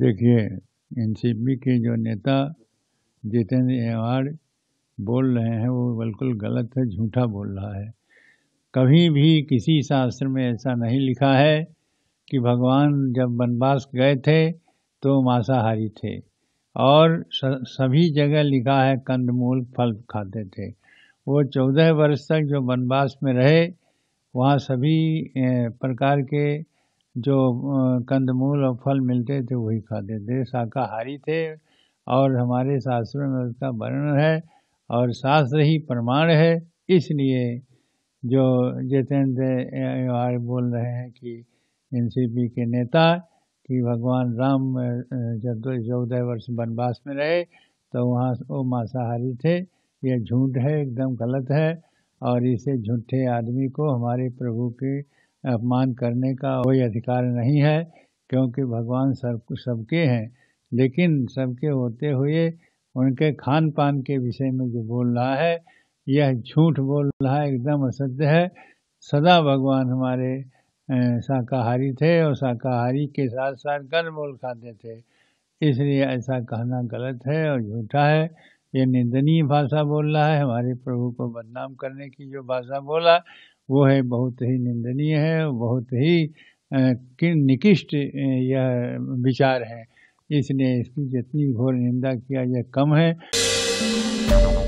देखिए एनसीपी के जो नेता जितेंद्र एवार बोल रहे हैं वो बिल्कुल गलत है झूठा बोल रहा है कभी भी किसी शास्त्र में ऐसा नहीं लिखा है कि भगवान जब वनवास गए थे तो मांसाहारी थे और सभी जगह लिखा है कंदमूल फल खाते थे वो चौदह वर्ष तक जो वनवास में रहे वहाँ सभी प्रकार के जो कंदमूल और फल मिलते थे वही खाते थे शाकाहारी थे और हमारे शास्त्रों में उसका वर्णन है और शास्त्र ही प्रमाण है इसलिए जो जितेंद्र बोल रहे हैं कि एनसीपी के नेता कि भगवान राम जब चौदह वर्ष वनवास में रहे तो वहाँ वो मांसाहारी थे यह झूठ है एकदम गलत है और इसे झूठे आदमी को हमारे प्रभु के अपमान करने का कोई अधिकार नहीं है क्योंकि भगवान सब सबके हैं लेकिन सबके होते हुए उनके खान पान के विषय में जो बोल रहा है यह झूठ बोल रहा है एकदम असत्य है सदा भगवान हमारे शाकाहारी थे और शाकाहारी के साथ साथ बोल खाते थे इसलिए ऐसा कहना गलत है और झूठा है ये निंदनीय भाषा बोल रहा है हमारे प्रभु को बदनाम करने की जो भाषा बोला वो है बहुत ही निंदनीय है बहुत ही निकिष्ट यह विचार है इसने इसकी जितनी घोर निंदा किया यह कम है